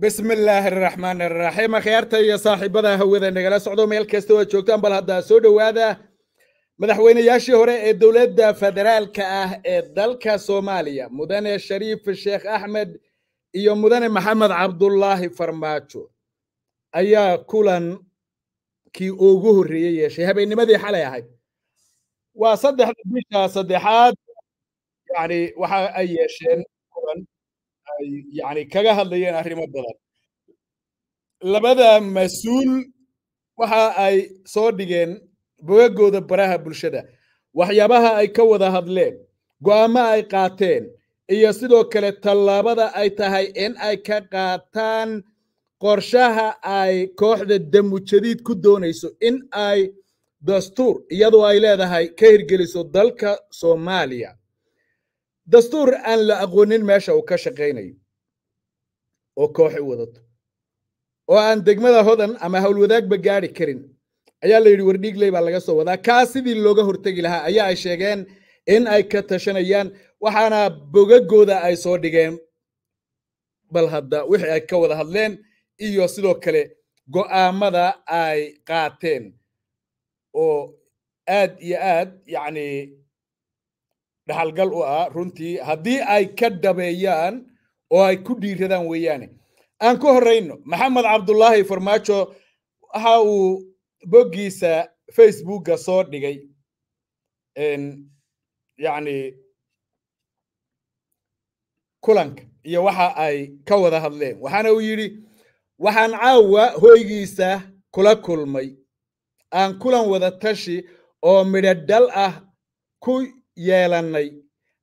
bismi illaahi araxmaan araxiim akhyaarta iyo saaxiibada hawada nagala socdo meel kasta oad joogtaan bal haddaa soo dhowaada madaxweynayaashii hore ee dowladda federaalka ah ee dalka soomaaliya mudane shariif sheekh axmed iyo mudane maxamed cabdulaahi farmaajo ayaa kulankii ugu horreeyey yeeshay habeennimadii xalay ahayd waa saddexda bisha saddexaad yani waxa ay yeesheen ay yani kaga hadlayeen arrimo badan labada mas-uul waxa ay soo dhigeen bogagooda baraha bulshada waxyaabaha ay ka wada hadleen go'aamo ay qaateen iyo sidoo kale tallaabada ay tahay in ay ka qaataan qorshaha ay kooxda damujadiid ku doonayso in ay dastuur iyadoo ay leedahay ka hirgeliso dalka soomaaliya dastuur aan la aqoonin meesha uu ka shaqaynayo oo koox wadato oo aan degmada hodan ama howlwadaagba gaari karin ayaa la yidhi wardhiigley baa laga soo wadaa kaa sidii looga hortegi lahaa ayaa ay sheegeen in ay ka tashanayaan waxaana bogagooda ay soo dhigeen bal hadda wixii ay ka wada hadleen iyo sidoo kale go'aamada ay qaateen oo aad iyo aad yacni dhaxalgal u ah runtii haddii ay ka dhabeeyaan oo ay ku dhiiradaan weeyaane aan ku horrayno maxamed cabdulaahi farmaajo waxa uu boggiisa facebookga soo dhigay yacni kulanka iyo waxa ay ka wada hadleen waxaana uu yidhi waxaan caawa hoygiisa kula kulmay aan kulan wada tashi oo midhadhal ah ku yeelannay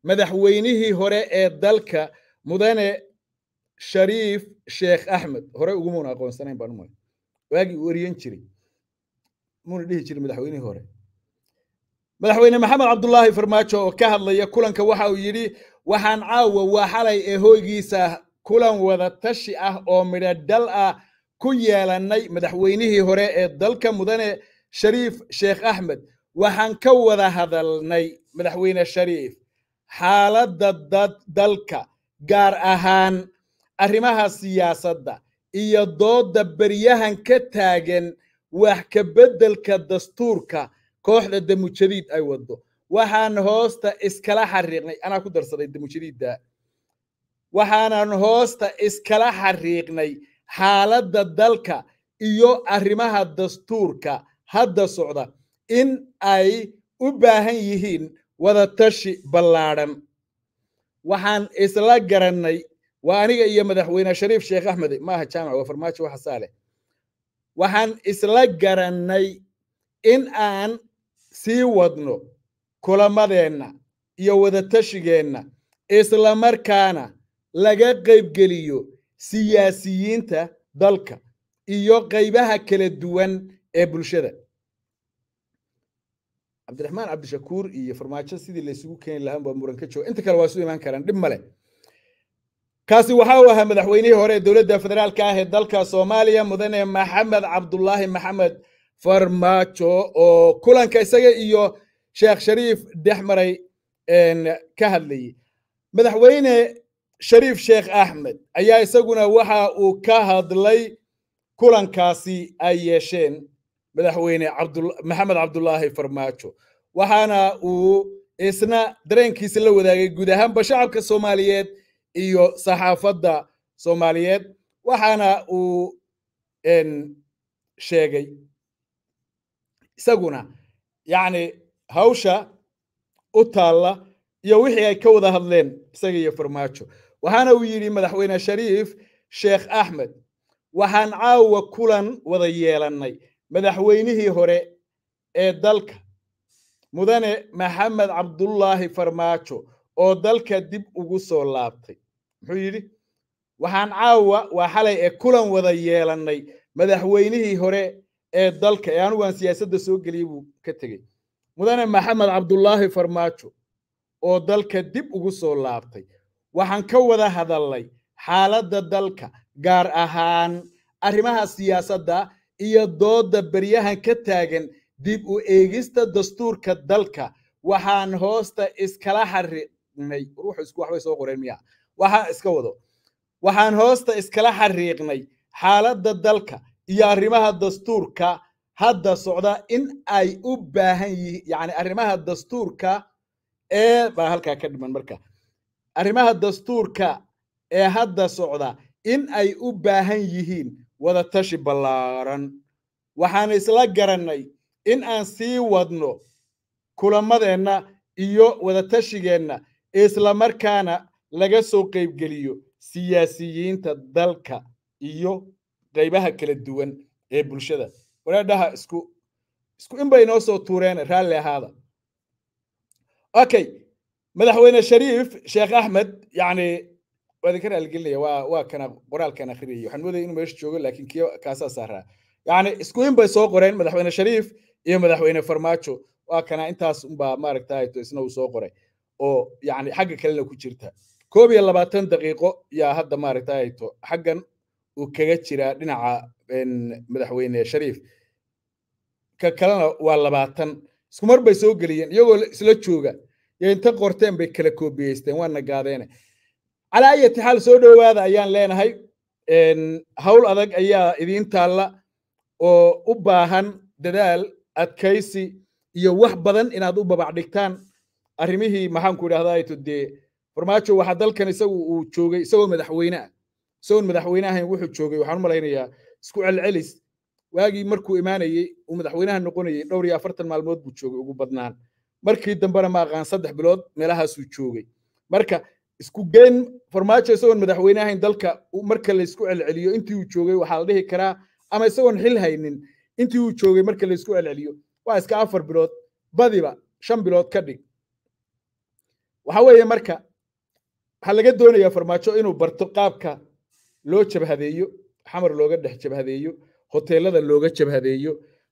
madaxweynihii hore ee dalka mudane shariif sheekh axmed hore ugumuuna aqoonsanayn baan umale waagii wariyan jiray muuna dhihi jiray madaxweynihii hore madaxweyne maxamed cabdulaahi farmaajo oo ka hadlaya kulanka waxa uu yidhi waxaan caawa waa xalay ee hoygiisa kulan wada tashi ah oo midha dhal ah ku yeelannay madaxweynihii hore ee dalka mudane shariif sheekh axmed waxaan ka wada hadalnay madaxweyne shariif xaaladda dalka gaar ahaan arrimaha siyaasadda iyo dooda beryahan ka taagan wax ka beddelka dastuurka kooxda demujadiid ay waddo waxaan hoosta iskala xariiqnay anaa ku darsaday damujadiidda waxaanan hoosta iskala xariiqnay xaaladda dalka iyo arrimaha dastuurka hadda socda in ay u baahan yihiin wadatashi ballaadhan waxaan isla garannay waa aniga iyo madaxweyne shariif sheekh axmed maaha jaamac waa farmaajo waxa saale waxaan isla garannay in aan sii wadno kulamadeenna iyo wadatashigeena islamarkaana laga qaybgeliyo siyaasiyiinta dalka iyo qaybaha kala duwan ee bulshada cabdiraxmaan cabdishakuur iyo farmaajo sidii laysugu keeni lahaan baa muran ka jooga inta kale waa isu imaan karaan dhib male kaasi waxa uu ahaa madaxweynihii hore ee dowladda federaalka ah ee dalka soomaaliya mudane maxamed cabdulaahi maxamed farmaajo oo kulanka isaga iyo sheekh shariif dhex maray ka hadlayey madaxweyne shariif sheekh axmed ayaa isaguna waxa uu ka hadlay kulankaasi ay yeesheen madaxweyne maxamed cabdulaahi farmaajo waxaana uu isna dareenkiisa la wadaagay guud ahaanba shacabka soomaaliyeed iyo saxaafadda soomaaliyeed waxaana uu sheegay isaguna yacni hawsha u taalla iyo wixii ay ka wada hadleen isaga iyo farmaajo waxaana uu yidhi madaxweyne shariif sheekh axmed waxaan caawa kulan wada yeelannay madaxweynihii hore ee dalka mudane maxamed cabdullaahi farmaajo oo dalka dib ugu soo laabtay muxuu yidhi waxaan caawa waa xalay ee kulan wada yeelannay madaxweynihii hore ee dalka ee anigu aan siyaasadda soo geliyey buu ka tegey mudane maxamed cabdullaahi farmaajo oo dalka dib ugu soo laabtay waxaan ka wada hadallay xaaladda dalka gaar ahaan arrimaha siyaasadda iyo dooda beryahan ka taagan dib u eegista dastuurka dalka waxaan hoosta iskala xariiqnay ruuxu isku waxbay soo qoreen miya waxa iska wado waxaan hoosta iskala xariiqnay xaaladda dalka iyo arrimaha dastuurka hadda socda in ay u baahan yihiin yacni arrimaha dastuurka ee baa halkaa ka dhiman marka arrimaha dastuurka ee hadda socda in ay u baahan yihiin wada tashi ballaaran waxaan isla garannay in aan sii wadno kulamadeenna iyo wadatashigeena islamarkaana laga soo qaybgeliyo siyaasiyiinta dalka iyo qaybaha kala duwan ee bulshada wadaadhaha isku isku in bay noo soo tuureen raalli ahaada okay madaxweyne shariif sheekh axmed yacni waa idinka raaligelinaya waa waa kana qoraalkan akhriyay waxaan moodaya inuu meesha joogo laakiin kiyo kaasaa saaraa yacni isku in bay soo qoreen madaxweyne shariif iyo madaxweyne farmaajo waa kana intaas unbaa maaragta isna uu soo qoray oo yacni xagga kalena ku jirta koob iyo labaatan daqiiqo yaa hadda maaragta xaggan uu kaga jiraa dhinaca madaxweyne shariif ka kalena waa labaatan isku mar bay soo geliyeen iyagoo isla jooga yo inta qorteen bay kala koobiyeysteen waa nagaadeene calaa ayati xaal soo dhowaada ayaan leenahay hawl adag ayaa idiin taalla oo u baahan dadaal adkaysi iyo wax badan inaad u babac dhigtaan arrimihii maxaanku idhahdaayto dee farmaajo waxaa dalkan isagu uu joogay isagoo madaxweyne ah isagoon madaxweyne ahayn wuxuu joogay waxaan u malaynayaa isku celcelis waagii markuu imaanayey uu madaxweynaha noqonayey dhowr iyo afartan maalmood buu joogay ugu badnaan markii dambena maaqaan saddex bilood meelahaasuu joogay marka isku geyn farmaajo isagoon madaxweyne ahayn dalka marka la celceliyo intii uu joogay waxaa la dhihi karaa ama isagoon xil haynin intii uu joogay marka la isku celceliyo waa iska afar bilood badiba shan bilood ka dhig waxa weeye marka waxaa laga doonayaa farmaajo inuu barto qaabka loo jabhadeeyo xamar looga dhex jabhadeeyo hoteelada looga jabhadeeyo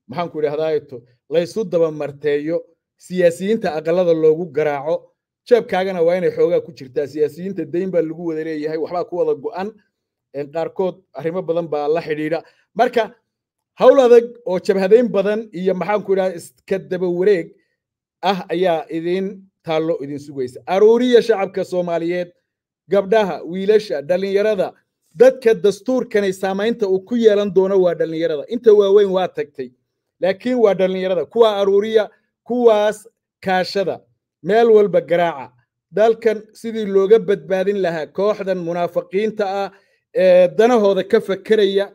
maxaanku idhahdaato laysu dabamarteeyo siyaasiyiinta aqalada loogu garaaco jeebkaagana waa inay xoogaa ku jirtaa siyaasiyiinta dayn baa lagu wada leeyahay waxbaa ku wada go'an qaarkood arrimo badan baa la xidhiidha marka hawl adag oo jabhadayn badan iyo maxaanku idhaha iska daba wareeg ah ayaa idiin taallo idin sugaysa aruuriya shacabka soomaaliyeed gabdhaha wiilasha dhallinyarada dadka dastuurkani saamaynta uu ku yeelan doono waa dhallinyarada inta waaweyn waa tagtay laakiin waa dhallinyarada kuwaa aruuriya kuwaas kaashada meel walba garaaca dalkan sidii looga badbaadin lahaa kooxdan munaafiqiinta ah ee danahooda ka fakeraya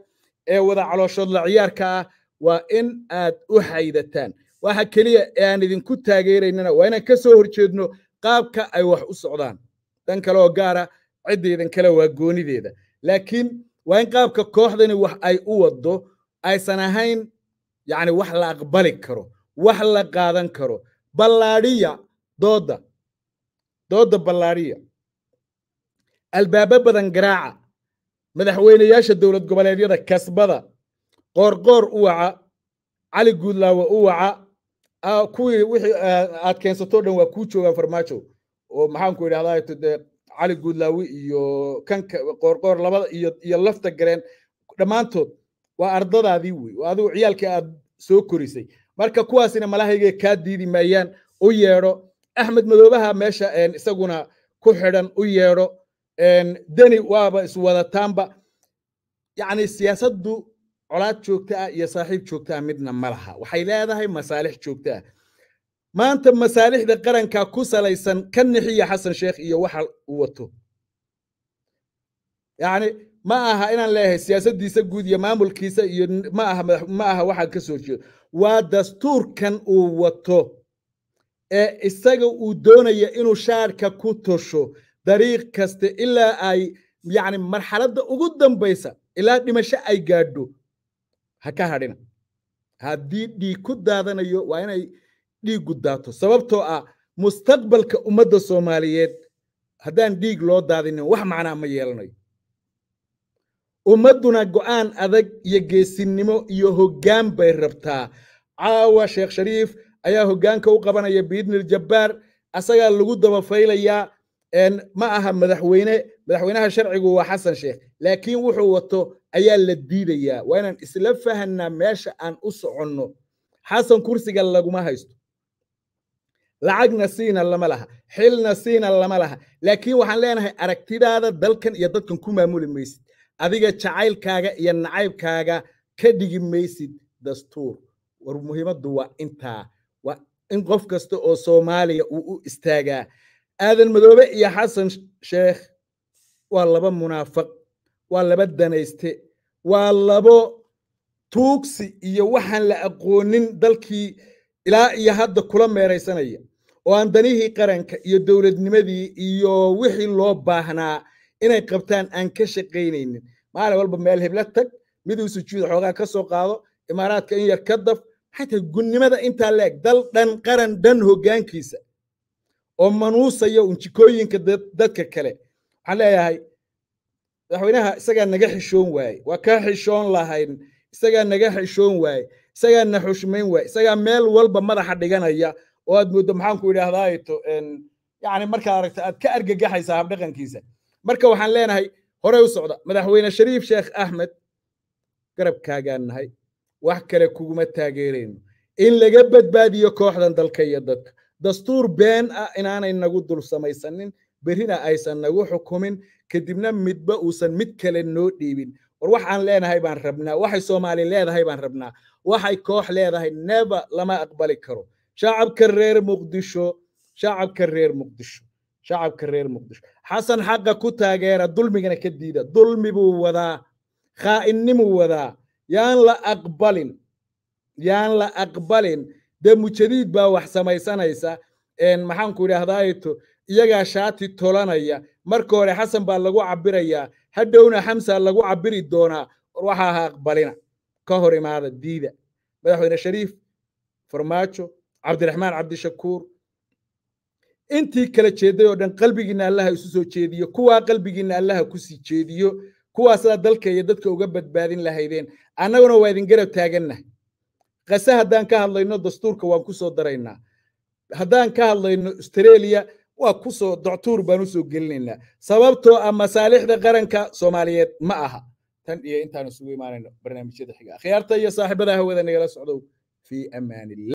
ee wada calooshoodla ciyaarka ah waa in aad u haydataan waxa keliya ee aan idinku taageeraynana waa inaan ka soo horjeedno qaabka ay wax u socdaan dan kale oo gaara ah, cidda kale waa goonideeda laakiin waa in qaabka kooxdani wax ay u waddo aysan ahayn yacni wax la aqbali karo wax la qaadan karo ballaadhiya dooda dooda ballaariya albaabo badan garaaca madaxweynayaasha dowlad goboleedyada kasbada qoorqoor u waca cali guudlaawa u waca kuwii wixii aad keensatoo dhan waa kuu joogaan farmaajo oo maxaanku idhahdaa cali guudlaawi iyo kanka qoorqoor labada iyo iyo lafta gareen dhammaantood waa ardadaadii wey waa adigu ciyaalkii aad soo korisay marka kuwaasina malahaygay kaa diidi maayaan u yeedho axmed madoobaha meesha isaguna ku xidhan u yeedho deni waaba iswadataanba yacni siyaasaddu colaad joogto ah iyo saaxiib joogta ah midna ma laha waxay leedahay masaalix joogta ah maanta masaalixda qaranka ku salaysan ka nixiya xasan sheekh iyo waxa uu wato yacni ma aha inaan leeyahay siyaasaddiisa guud iyo maamulkiisa iyo ma aha ma aha waxaan ka soo jeedo waa dastuurkan uu wato ee isaga uu doonaya inuu shaarka ku tusho dariiq kasta ilaa ay yacni marxaladda ugu dambaysa ilaa dhimasho ay gaadho ha ka hadhina haddii dhiig ku daadanayo waa inay dhiiggu daato sababtoo ah mustaqbalka ummadda soomaaliyeed haddaan dhiig loo daadinin wax macnaa ma yeelanayo ummadduna go'aan adag iyo geesinimo iyo hoggaan bay rabtaa caawa sheekh shariif ayaa hoggaanka u qabanaya biidni aljabbaar asagaa lagu dabafaylayaa ma aha madaxweyne madaxweynaha sharcigu waa xasan sheekh laakiin wuxuu wato ayaa la diidayaa waa inaan isla fahanaa meesha aan u soconno xasan kursiga laguma haysto lacagna siina lama laha xilna siina lama laha laakiin waxaan leenahay aragtidaada dalkan iyo dadkan ku maamuli maysid adiga jacaylkaaga iyo nacaybkaaga ka dhigi maysid dastuur war muhiimaddu waa intaa in qof kasta oo soomaaliya uu u istaagaa aadan madoobe iyo xasan sheekh waa laba munaafaq waa laba danayste waa labo tuugsi iyo waxaan la aqoonin dalkii ilaa iyo hadda kula meeraysanaya oo aan danihii qaranka iyo dowladnimadii iyo wixii loo baahnaa inay qabtaan aan ka shaqaynaynin maalin walba meel hebla tag miduu sujuud xoogaa ka soo qaado imaaraadka in yar ka daf xataa gunnimada intaa leeg dal dhan qaran dhan hogaankiisa oo manuusaya unjikooyinka dadka kale waxaan leeyahay madaxweynaha isagaa naga xishoon waaye waa ka xishoon lahayn isagaa naga xishoon waaye isagaa na xushmayn waaye isagaa meel walba madaxa dhiganaya oo aad mooddo maxaanku idhaahdaa ito yacni aragta aad ka argagaxaysaa habdhaqankiisa marka waxaan leenahay horey u socda madaxweyne shariif sheekh axmed garabkaagaan nahay wax kale kuguma taageerayno in laga badbaadiyo kooxdan dalka iyo dadka dastuur been ah inaanay nagu dul samaysanin berina aysan nagu xukumin kadibna midba uusan mid kale noo dhiibin war waxaan leenahay baan rabnaa waxay soomaali leedahay baan rabnaa waxay koox leedahay neba lama aqbali karo shacabka reer muqdisho shacabka reer muqdisho shacabka reer muqdisho xasan xaqa ku taageera dulmigana ka diida dulmi buu wadaa khaa'inimuu wadaa yaan la aqbalin yaan la aqbalin dee mujadiid baa wax samaysanaysa maxaanku idhaahdaato iyagaa shaati tolanaya marka hore xasan baa lagu cabirayaa hadhowna xamsa lagu cabiri doonaa war waxaa ha aqbalina ka hor imaada diida madaxweyne shariif farmaajo cabdiraxmaan cabdishakuur intii kala jeeday oo dhan qalbigiinna allaha isu soo jeediyo kuwaa qalbigiinna allaha kusii jeediyo kuwaasaa dalka iyo dadka uga badbaadin lahaydeen annaguna waa idin garab taaganna kase haddaan ka hadlayno dastuurka waan ku soo daraynaa haddaan ka hadlayno astareeliya waa kusoo doctuur baan u soo gelinaynaa sababtoo ah masaalixda qaranka soomaaliyeed ma aha tan iyo intaan isugu imaanayno barnaamijyada xiga akhyaarta iyo saaxiibada hawada nagala socdow fii amaanillah